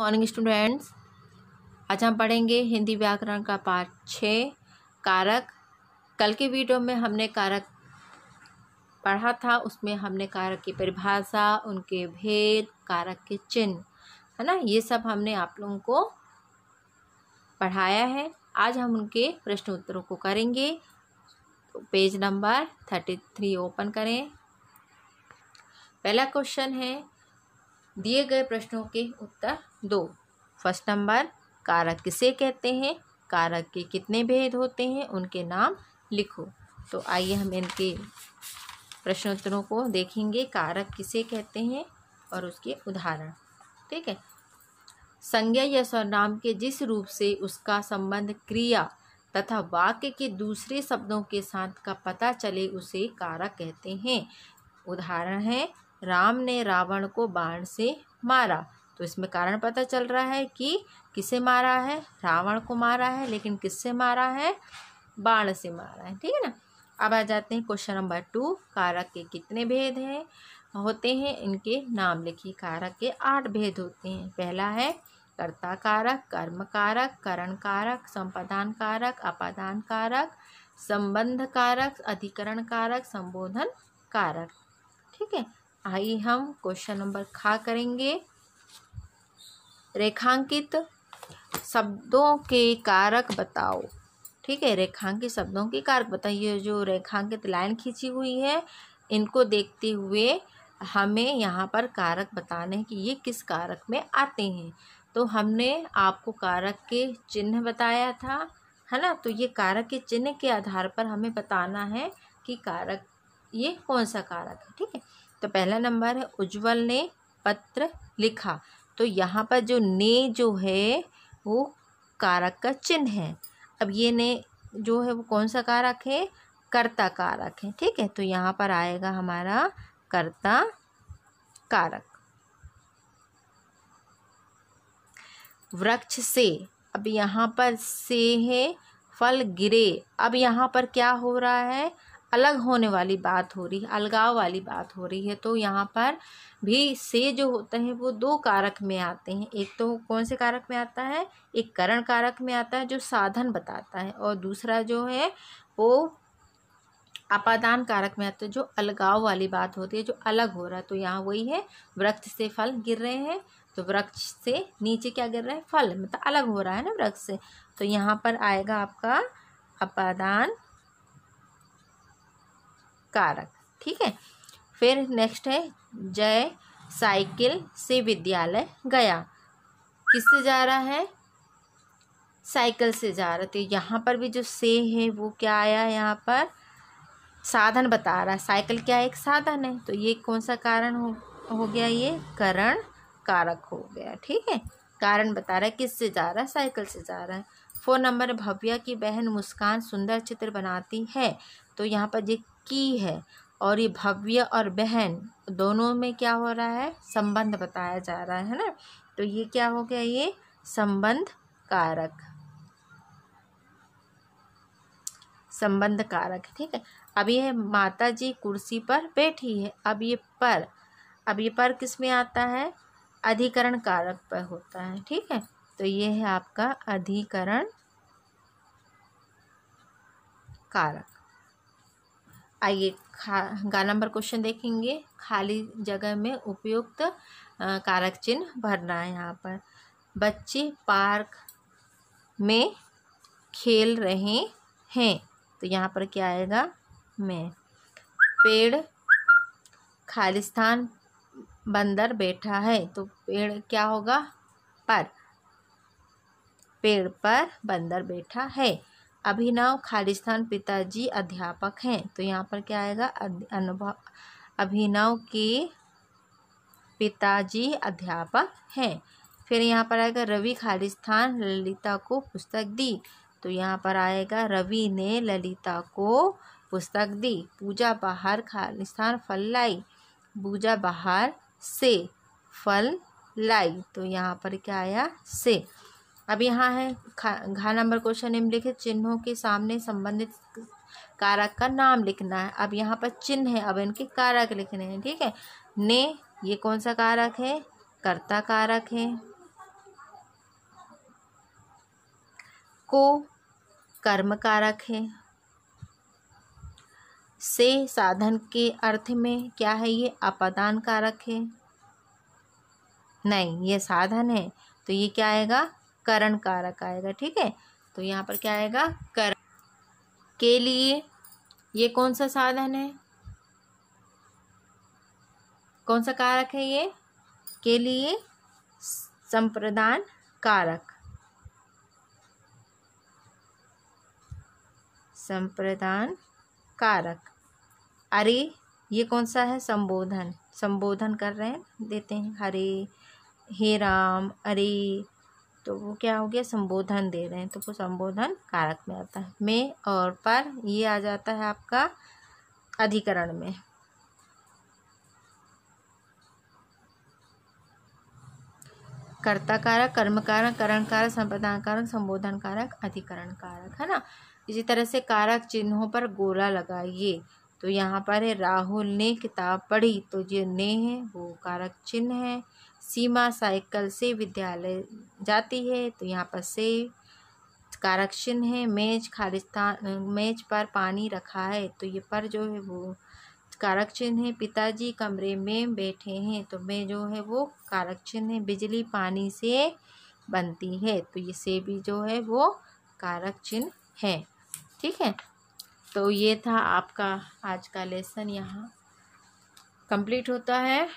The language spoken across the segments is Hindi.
मॉर्निंग स्टूडेंट्स आज हम पढ़ेंगे हिंदी व्याकरण का पाठ छः कारक कल के वीडियो में हमने कारक पढ़ा था उसमें हमने कारक की परिभाषा उनके भेद कारक के चिन्ह है ना ये सब हमने आप लोगों को पढ़ाया है आज हम उनके प्रश्न उत्तरों को करेंगे तो page number thirty three open करें पहला क्वेश्चन है दिए गए प्रश्नों के उत्तर दो फर्स्ट नंबर कारक किसे कहते हैं कारक के कितने भेद होते हैं उनके नाम लिखो तो आइए हम इनके प्रश्नोत्तरों को देखेंगे कारक किसे कहते हैं और उसके उदाहरण ठीक है संज्ञा या स्वनाम के जिस रूप से उसका संबंध क्रिया तथा वाक्य के दूसरे शब्दों के साथ का पता चले उसे कारक कहते हैं उदाहरण है राम ने रावण को बाण से मारा तो इसमें कारण पता चल रहा है कि किसे मारा है रावण को मारा है लेकिन किससे मारा है बाण से मारा है ठीक है ना अब आ जाते हैं क्वेश्चन नंबर टू कारक के कितने भेद हैं होते हैं इनके नाम लिखिए कारक के आठ भेद होते हैं पहला है कर्ता कारक कर्म कारक करण कारक संपादान कारक अपादान कारक संबंध कारक अधिकरण कारक संबोधन कारक ठीक है आइए हम क्वेश्चन नंबर खा करेंगे रेखांकित शब्दों के कारक बताओ ठीक है रेखांकित शब्दों के कारक बताओ ये जो रेखांकित लाइन खींची हुई है इनको देखते हुए हमें यहाँ पर कारक बताने हैं कि ये किस कारक में आते हैं तो हमने आपको कारक के चिन्ह बताया था है ना तो ये कारक के चिन्ह के आधार पर हमें बताना है कि कारक ये कौन सा कारक है ठीक है तो पहला नंबर है उज्जवल ने पत्र लिखा तो यहाँ पर जो ने जो है वो कारक का चिन्ह है अब ये ने जो है वो कौन सा कारक है कर्ता कारक है ठीक है तो यहाँ पर आएगा हमारा कर्ता कारक वृक्ष से अब यहाँ पर से है फल गिरे अब यहाँ पर क्या हो रहा है अलग होने वाली बात हो रही है अलगाव वाली बात हो रही है तो यहाँ पर भी से जो होते हैं वो दो कारक में आते हैं एक तो कौन से कारक में आता है एक करण कारक में आता है जो साधन बताता है और दूसरा जो है वो अपादान कारक में आता है जो अलगाव वाली बात होती है जो अलग हो रहा है तो यहाँ वही है वृक्ष से फल गिर रहे हैं तो वृक्ष से नीचे क्या गिर रहा है फल मतलब अलग हो रहा है ना वृक्ष से तो यहाँ पर आएगा आपका अपादान कारक ठीक है फिर नेक्स्ट है जय साइकिल से विद्यालय गया किससे जा रहा है साइकिल से जा रहा तो यहाँ पर भी जो से है वो क्या आया यहाँ पर साधन बता रहा है साइकिल क्या एक साधन है तो ये कौन सा कारण हो हो गया ये करण कारक हो गया ठीक है कारण बता रहा है किससे जा रहा है साइकिल से जा रहा है फोन नंबर भव्या की बहन मुस्कान सुंदर चित्र बनाती है तो यहाँ पर ये की है और ये भव्य और बहन दोनों में क्या हो रहा है संबंध बताया जा रहा है ना तो ये क्या हो गया ये संबंध कारक संबंध कारक ठीक है अब ये माता जी कुर्सी पर बैठी है अब ये पर अब ये पर किस में आता है अधिकरण कारक पर होता है ठीक है तो ये है आपका अधिकरण कारक आइए खा गाना नंबर क्वेश्चन देखेंगे खाली जगह में उपयुक्त कारक चिन्ह भरना है यहाँ पर बच्चे पार्क में खेल रहे हैं तो यहाँ पर क्या आएगा मैं पेड़ खालिस्तान बंदर बैठा है तो पेड़ क्या होगा पर पेड़ पर बंदर बैठा है अभिनव खालिस्तान पिताजी अध्यापक हैं तो यहाँ पर क्या आएगा अनुभव अभिनव के पिताजी अध्यापक हैं फिर यहाँ पर आएगा रवि खालिस्तान ललिता को पुस्तक दी तो यहाँ पर आएगा रवि ने ललिता को पुस्तक दी पूजा बाहर खालिस्तान फल लाई पूजा बाहर से फल लाई तो यहाँ पर क्या आया से अब यहाँ है घा नंबर क्वेश्चन निम्नलिखित चिन्हों के सामने संबंधित कारक का नाम लिखना है अब यहाँ पर चिन्ह है अब इनके कारक लिखने हैं ठीक है ने ये कौन सा कारक है कर्ता कारक है को कर्म कारक है से साधन के अर्थ में क्या है ये अपदान कारक है नहीं ये साधन है तो ये क्या आएगा करण कारक आएगा ठीक है तो यहाँ पर क्या आएगा कर के लिए ये कौन सा साधन है कौन सा कारक है ये के लिए संप्रदान कारक संप्रदान कारक अरे ये कौन सा है संबोधन संबोधन कर रहे हैं देते हैं हरे हे राम अरे तो वो क्या हो गया संबोधन दे रहे हैं तो वो संबोधन कारक में आता है में और पर ये आ जाता है आपका अधिकरण में कर्ता कारक कर्म कारक करण कारक संप्रदान कारक संबोधन कारक अधिकरण कारक है ना इसी तरह से कारक चिन्हों पर गोला लगाइए तो यहाँ पर है राहुल ने किताब पढ़ी तो जो ने है वो कारक चिन्ह है सीमा साइकिल से विद्यालय जाती है तो यहाँ पर से कारक्षण है मेज खालिस्तान मेज पर पानी रखा है तो ये पर जो है वो कारक चिन्ह है पिताजी कमरे में बैठे हैं तो मैं जो है वो कारक चिन्ह है बिजली पानी से बनती है तो ये से भी जो है वो कारक चिन्ह है ठीक है तो ये था आपका आज का लेसन यहाँ कंप्लीट होता है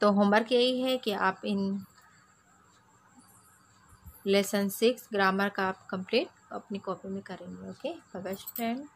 तो होमवर्क यही है कि आप इन लेसन सिक्स ग्रामर का आप कंप्लीट अपनी कॉपी में करेंगे ओके बेस्ट फ्रेंड